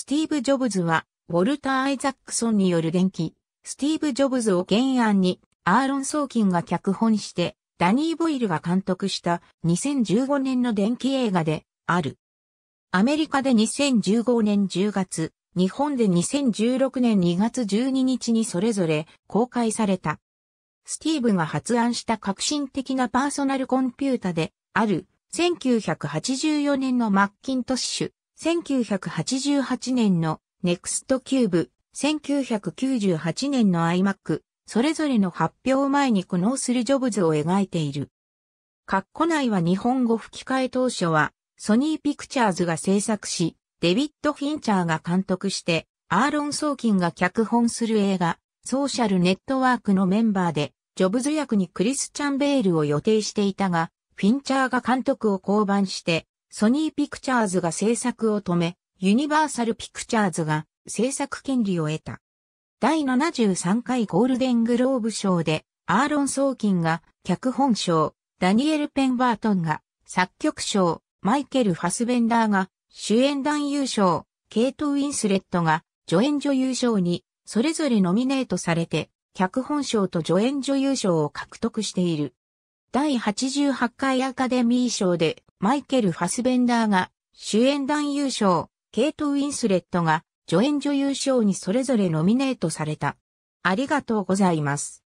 スティーブ・ジョブズは、ウォルター・アイザックソンによる電気、スティーブ・ジョブズを原案に、アーロン・ソーキンが脚本して、ダニー・ボイルが監督した2015年の電気映画である。アメリカで2015年10月、日本で2016年2月12日にそれぞれ公開された。スティーブが発案した革新的なパーソナルコンピュータである1984年のマッキントッシュ1988年のネクストキューブ、1998年の iMac、それぞれの発表前に苦悩するジョブズを描いている。カッコ内は日本語吹き替え当初は、ソニーピクチャーズが制作し、デビッド・フィンチャーが監督して、アーロン・ソーキンが脚本する映画、ソーシャルネットワークのメンバーで、ジョブズ役にクリスチャン・ベールを予定していたが、フィンチャーが監督を降板して、ソニーピクチャーズが制作を止め、ユニバーサルピクチャーズが制作権利を得た。第73回ゴールデングローブ賞で、アーロン・ソーキンが脚本賞、ダニエル・ペンバートンが作曲賞、マイケル・ファスベンダーが主演男優賞、ケイト・ウィンスレットが助演女優賞にそれぞれノミネートされて、脚本賞と助演女優賞を獲得している。第88回アカデミー賞でマイケル・ファスベンダーが主演男優賞、ケイト・ウィンスレットが助演女優賞にそれぞれノミネートされた。ありがとうございます。